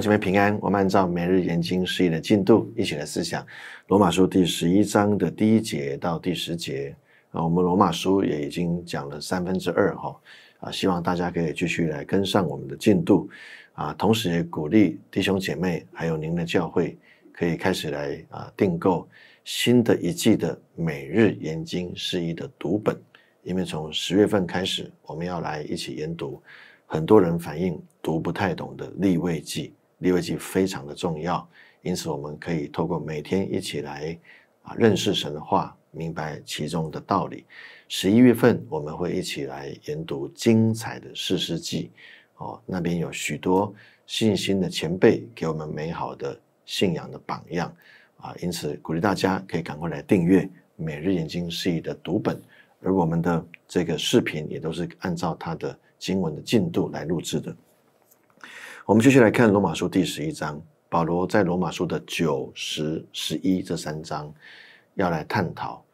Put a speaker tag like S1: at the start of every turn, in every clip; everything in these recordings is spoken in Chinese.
S1: 姐妹平安，我们按照每日研经释义的进度一起来思想罗马书第十一章的第一节到第十节啊。我们罗马书也已经讲了三分之二哈啊，希望大家可以继续来跟上我们的进度啊。同时也鼓励弟兄姐妹还有您的教会可以开始来啊订购新的一季的每日研经释义的读本，因为从十月份开始我们要来一起研读很多人反映读不太懂的立位记。立位记非常的重要，因此我们可以透过每天一起来啊认识神的话，明白其中的道理。十一月份我们会一起来研读精彩的四世纪哦，那边有许多信心的前辈给我们美好的信仰的榜样啊，因此鼓励大家可以赶快来订阅每日研经室的读本，而我们的这个视频也都是按照它的经文的进度来录制的。我们继续来看《罗马书》第十一章。保罗在《罗马书》的九十、十一这三章，要来探讨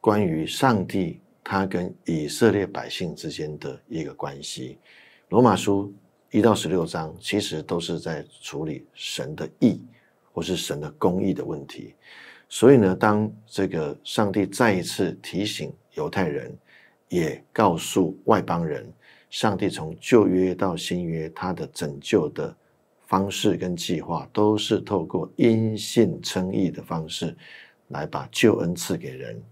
S1: 关于上帝他跟以色列百姓之间的一个关系。《罗马书》一到十六章其实都是在处理神的义或是神的公义的问题。所以呢，当这个上帝再一次提醒犹太人，也告诉外邦人。上帝从旧约到新约，他的拯救的方式跟计划都是透过因信称义的方式，来把救恩赐给人。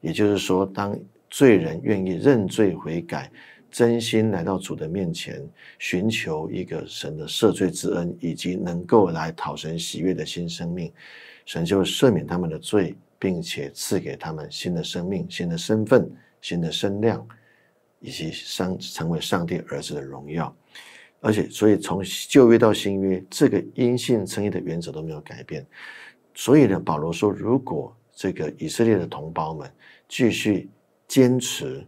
S1: 也就是说，当罪人愿意认罪悔改，真心来到主的面前，寻求一个神的赦罪之恩，以及能够来讨神喜悦的新生命，神就赦免他们的罪，并且赐给他们新的生命、新的身份、新的身量。以及上成为上帝儿子的荣耀，而且所以从旧约到新约，这个因信称义的原则都没有改变。所以呢，保罗说，如果这个以色列的同胞们继续坚持，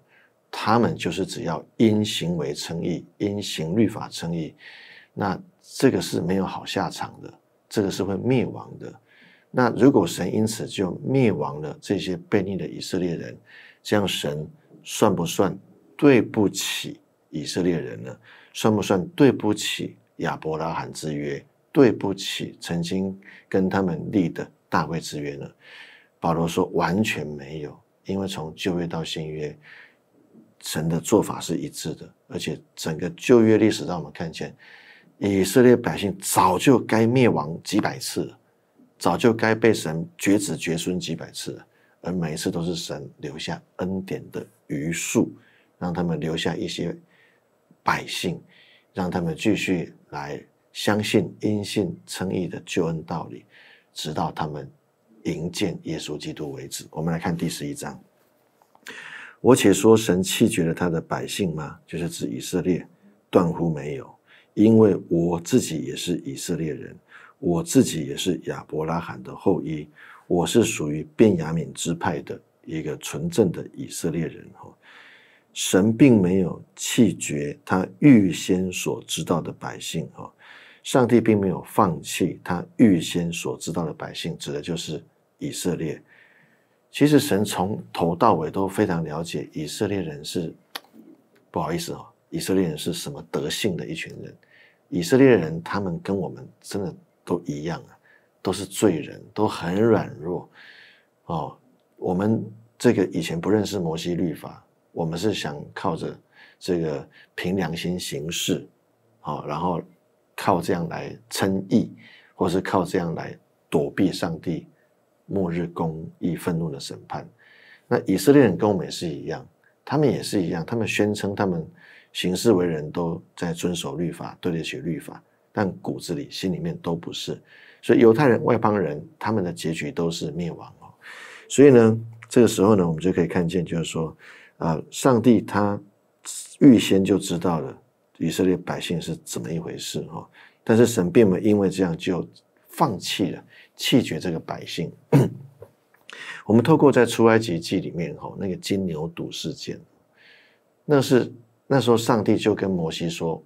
S1: 他们就是只要因行为称义，因行律法称义，那这个是没有好下场的，这个是会灭亡的。那如果神因此就灭亡了这些悖逆的以色列人，这样神算不算？对不起，以色列人呢？算不算对不起亚伯拉罕之约？对不起曾经跟他们立的大卫之约呢？保罗说完全没有，因为从旧约到新约，神的做法是一致的，而且整个旧约历史让我们看见，以色列百姓早就该灭亡几百次了，早就该被神绝子绝孙几百次了，而每一次都是神留下恩典的余数。让他们留下一些百姓，让他们继续来相信因信称义的救恩道理，直到他们迎接耶稣基督为止。我们来看第十一章。我且说神弃绝了他的百姓吗？就是指以色列，断乎没有。因为我自己也是以色列人，我自己也是亚伯拉罕的后裔，我是属于便雅敏支派的一个纯正的以色列人。哈。神并没有弃绝他预先所知道的百姓啊，上帝并没有放弃他预先所知道的百姓，指的就是以色列。其实神从头到尾都非常了解以色列人是，不好意思啊，以色列人是什么德性的一群人？以色列人他们跟我们真的都一样啊，都是罪人，都很软弱。哦，我们这个以前不认识摩西律法。我们是想靠着这个凭良心行事，好，然后靠这样来称义，或是靠这样来躲避上帝末日公义愤怒的审判。那以色列人跟我们也是一样，他们也是一样，他们宣称他们行事为人都在遵守律法，对得起律法，但骨子里心里面都不是。所以犹太人、外邦人，他们的结局都是灭亡哦。所以呢，这个时候呢，我们就可以看见，就是说。啊！上帝他预先就知道了以色列百姓是怎么一回事哈，但是神并没有因为这样就放弃了弃绝这个百姓。我们透过在出埃及记里面哈，那个金牛犊事件，那是那时候上帝就跟摩西说：“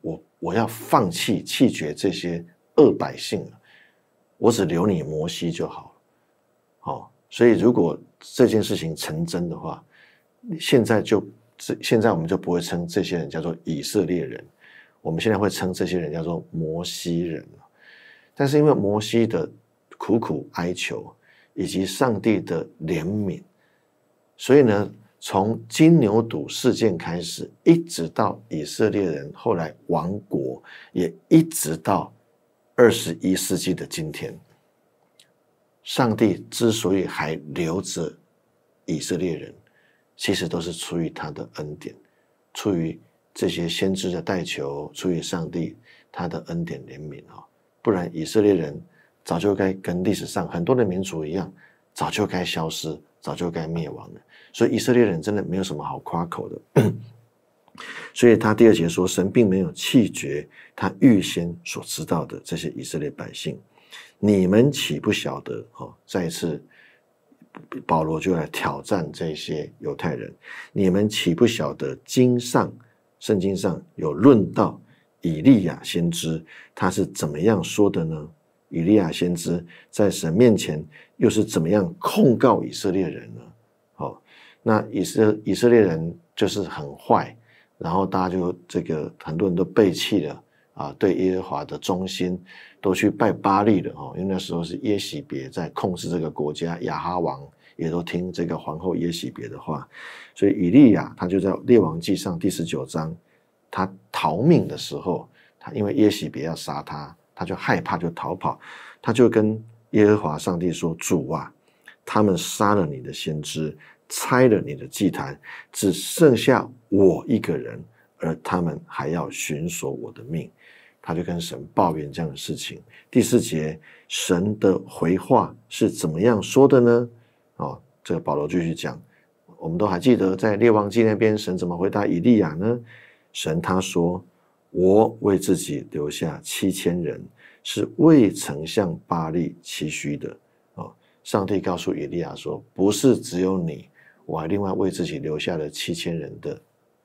S1: 我我要放弃弃绝这些恶百姓了，我只留你摩西就好了。”好，所以如果这件事情成真的话。现在就，这，现在我们就不会称这些人叫做以色列人，我们现在会称这些人叫做摩西人但是因为摩西的苦苦哀求以及上帝的怜悯，所以呢，从金牛犊事件开始，一直到以色列人后来亡国，也一直到二十一世纪的今天，上帝之所以还留着以色列人。其实都是出于他的恩典，出于这些先知的代求，出于上帝他的恩典怜悯啊！不然以色列人早就该跟历史上很多的民族一样，早就该消失，早就该灭亡了。所以以色列人真的没有什么好夸口的。所以他第二节说，神并没有弃绝他预先所知道的这些以色列百姓，你们岂不晓得？哦，再一次。保罗就来挑战这些犹太人，你们岂不晓得经上圣经上有论到以利亚先知他是怎么样说的呢？以利亚先知在神面前又是怎么样控告以色列人呢？哦，那以色以色列人就是很坏，然后大家就这个很多人都背弃了。啊，对耶和华的忠心，都去拜巴利了哦。因为那时候是耶喜别在控制这个国家，亚哈王也都听这个皇后耶喜别的话。所以以利亚他就在列王记上第十九章，他逃命的时候，他因为耶喜别要杀他，他就害怕就逃跑，他就跟耶和华上帝说：“主啊，他们杀了你的先知，拆了你的祭坛，只剩下我一个人，而他们还要寻索我的命。”他就跟神抱怨这样的事情。第四节，神的回话是怎么样说的呢？哦，这个保罗继续讲，我们都还记得在列王记那边，神怎么回答以利亚呢？神他说：“我为自己留下七千人，是未曾向巴利期许的。”哦，上帝告诉以利亚说：“不是只有你，我还另外为自己留下了七千人的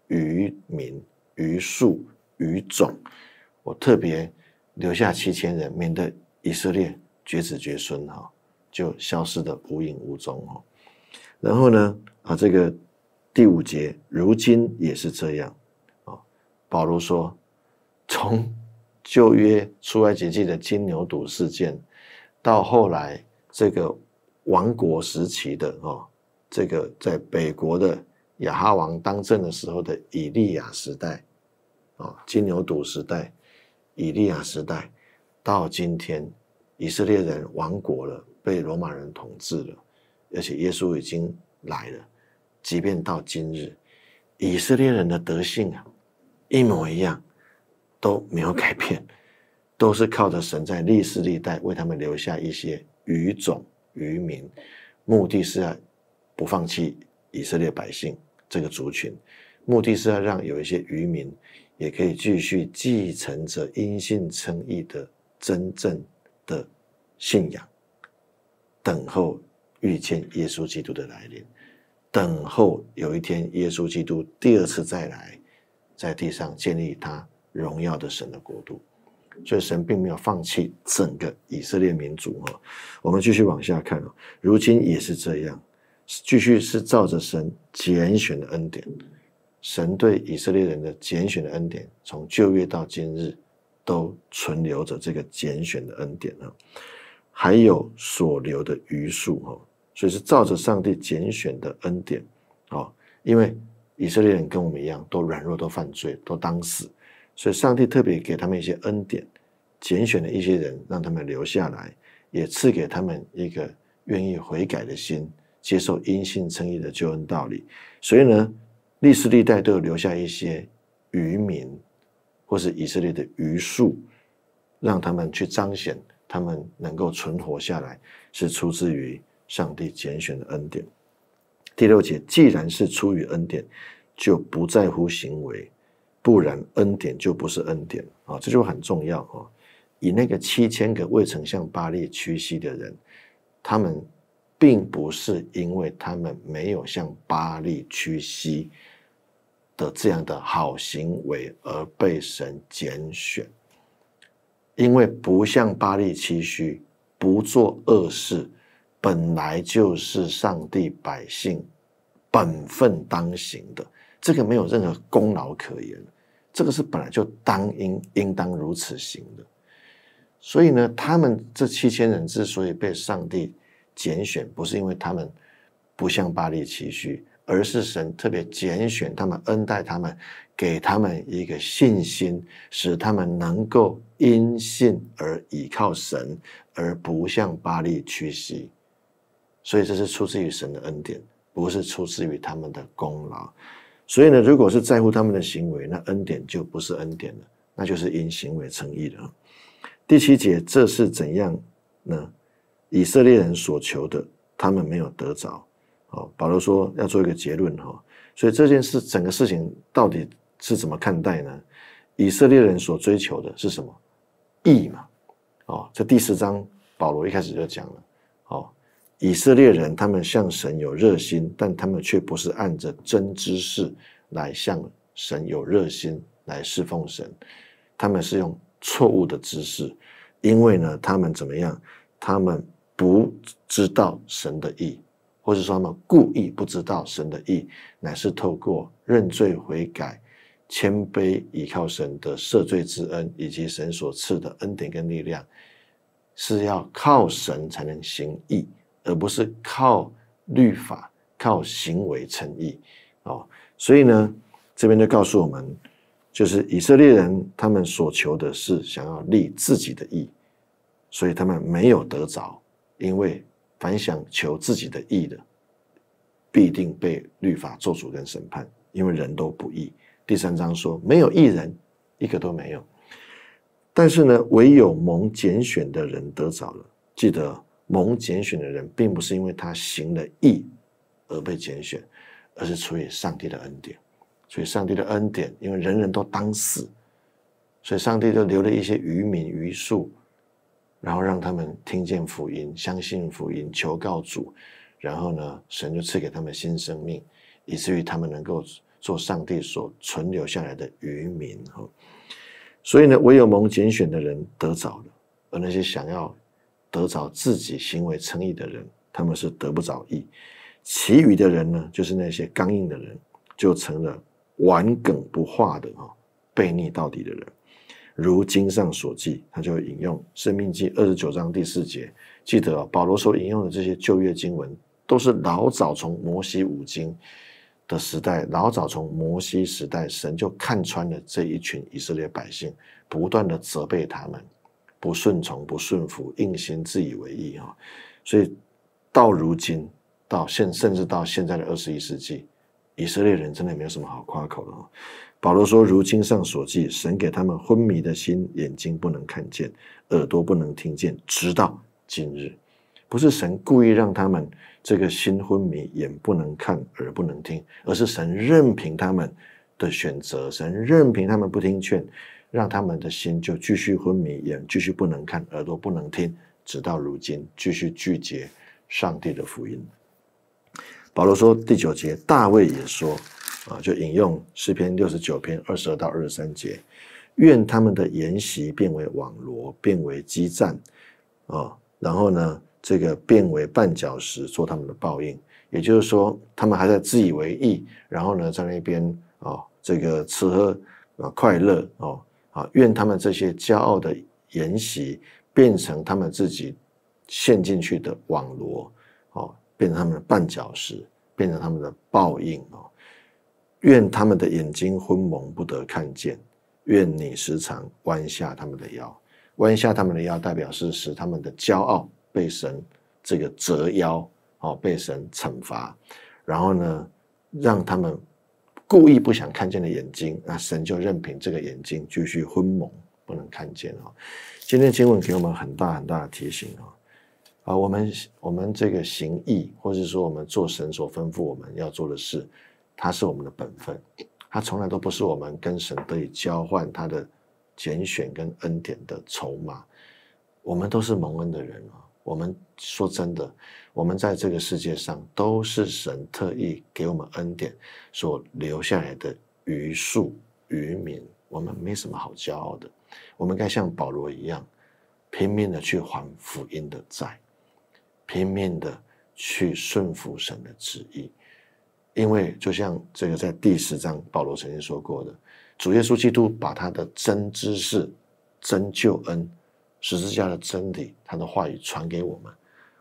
S1: 渔民、渔数、渔种。”我特别留下七千人，免得以色列绝子绝孙哈，就消失的无影无踪哦。然后呢啊，这个第五节，如今也是这样啊。保罗说，从旧约出埃及记的金牛犊事件，到后来这个王国时期的哦，这个在北国的亚哈王当政的时候的以利亚时代啊，金牛犊时代。以利亚时代到今天，以色列人亡国了，被罗马人统治了，而且耶稣已经来了。即便到今日，以色列人的德性啊，一模一样，都没有改变，都是靠着神在历世历代为他们留下一些余种余民，目的是要不放弃以色列百姓这个族群，目的是要让有一些余民。也可以继续继承着因信称义的真正的信仰，等候遇见耶稣基督的来临，等候有一天耶稣基督第二次再来，在地上建立他荣耀的神的国度。所以神并没有放弃整个以色列民族哈，我们继续往下看啊，如今也是这样，继续是照着神拣选的恩典。神对以色列人的拣选的恩典，从旧约到今日，都存留着这个拣选的恩典啊。还有所留的余数哈，所以是照着上帝拣选的恩典啊。因为以色列人跟我们一样，都软弱，都犯罪，都当死，所以上帝特别给他们一些恩典，拣选了一些人，让他们留下来，也赐给他们一个愿意悔改的心，接受因信称义的救恩道理。所以呢。历史历代都有留下一些渔民，或是以色列的渔数，让他们去彰显他们能够存活下来是出自于上帝拣选的恩典。第六节，既然是出于恩典，就不在乎行为，不然恩典就不是恩典了啊！这就很重要啊！以那个七千个未曾向巴利屈膝的人，他们。并不是因为他们没有向巴利屈膝的这样的好行为而被神拣选，因为不向巴利屈膝、不做恶事，本来就是上帝百姓本分当行的。这个没有任何功劳可言，这个是本来就当应应当如此行的。所以呢，他们这七千人之所以被上帝。拣选不是因为他们不像巴利期膝，而是神特别拣选他们，恩待他们，给他们一个信心，使他们能够因信而倚靠神，而不像巴利屈膝。所以这是出自于神的恩典，不是出自于他们的功劳。所以呢，如果是在乎他们的行为，那恩典就不是恩典了，那就是因行为称义了。第七节，这是怎样呢？以色列人所求的，他们没有得着。哦，保罗说要做一个结论哈。所以这件事整个事情到底是怎么看待呢？以色列人所追求的是什么？义嘛。哦，这第十章，保罗一开始就讲了。哦，以色列人他们向神有热心，但他们却不是按着真知识来向神有热心来侍奉神。他们是用错误的知识，因为呢，他们怎么样？他们不知道神的意，或者说呢，故意不知道神的意，乃是透过认罪悔改、谦卑、依靠神的赦罪之恩，以及神所赐的恩典跟力量，是要靠神才能行义，而不是靠律法、靠行为成义。哦，所以呢，这边就告诉我们，就是以色列人他们所求的是想要立自己的义，所以他们没有得着。因为凡想求自己的义的，必定被律法做主跟审判。因为人都不义。第三章说，没有义人，一个都没有。但是呢，唯有蒙拣选的人得着了。记得，蒙拣选的人，并不是因为他行了义而被拣选，而是出于上帝的恩典。所以上帝的恩典，因为人人都当死，所以上帝就留了一些愚民愚庶。然后让他们听见福音，相信福音，求告主，然后呢，神就赐给他们新生命，以至于他们能够做上帝所存留下来的渔民哈。所以呢，唯有蒙拣选的人得着了，而那些想要得着自己行为称义的人，他们是得不着义。其余的人呢，就是那些刚硬的人，就成了顽梗不化的哈，悖逆到底的人。如经上所记，他就引用《生命记》二十九章第四节。记得保罗所引用的这些旧约经文，都是老早从摩西五经的时代，老早从摩西时代，神就看穿了这一群以色列百姓，不断的责备他们不顺从、不顺服、硬心、自以为意啊。所以到如今，到现甚至到现在的二十一世纪，以色列人真的没有什么好夸口了。保罗说：“如经上所记，神给他们昏迷的心，眼睛不能看见，耳朵不能听见，直到今日。不是神故意让他们这个心昏迷，眼不能看，耳不能听，而是神任凭他们的选择，神任凭他们不听劝，让他们的心就继续昏迷，眼继续不能看，耳朵不能听，直到如今继续拒绝上帝的福音。”保罗说第九节，大卫也说。啊，就引用诗篇六十九篇二十二到二十三节，愿他们的筵席变为网罗，变为基站，啊，然后呢，这个变为绊脚石，做他们的报应。也就是说，他们还在自以为意，然后呢，在那边啊，这个吃喝啊，快乐哦，啊，愿他们这些骄傲的筵席，变成他们自己陷进去的网罗，哦，变成他们的绊脚石，变成他们的报应啊。愿他们的眼睛昏蒙，不得看见。愿你时常弯下他们的腰，弯下他们的腰，代表是使他们的骄傲被神这个折腰，哦，被神惩罚。然后呢，让他们故意不想看见的眼睛，那神就任凭这个眼睛继续昏蒙，不能看见啊。今天经文给我们很大很大的提醒啊，啊，我们我们这个行义，或者说我们做神所吩咐我们要做的事。他是我们的本分，他从来都不是我们跟神得以交换他的拣选跟恩典的筹码。我们都是蒙恩的人啊！我们说真的，我们在这个世界上都是神特意给我们恩典所留下来的余数余民。我们没什么好骄傲的，我们该像保罗一样，拼命的去还福音的债，拼命的去顺服神的旨意。因为就像这个在第十章，保罗曾经说过的，主耶稣基督把他的真知识、真救恩、十字架的真理，他的话语传给我们，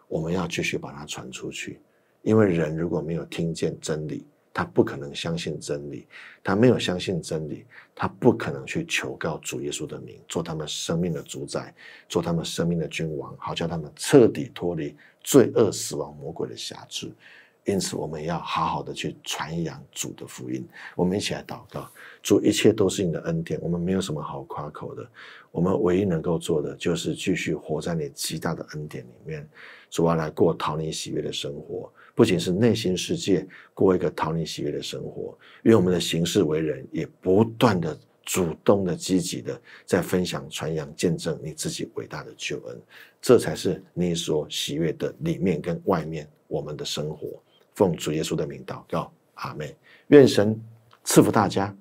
S1: 我们要继续把它传出去。因为人如果没有听见真理，他不可能相信真理；他没有相信真理，他不可能去求告主耶稣的名，做他们生命的主宰，做他们生命的君王，好叫他们彻底脱离罪恶、死亡、魔鬼的辖制。因此，我们要好好的去传扬主的福音。我们一起来祷告，主，一切都是你的恩典，我们没有什么好夸口的。我们唯一能够做的，就是继续活在你极大的恩典里面，主要来过讨你喜悦的生活。不仅是内心世界过一个讨你喜悦的生活，为我们的行事为人，也不断的主动的、积极的在分享、传扬、见证你自己伟大的救恩。这才是你所喜悦的里面跟外面我们的生活。奉主耶稣的名祷告，阿门。愿神赐福大家。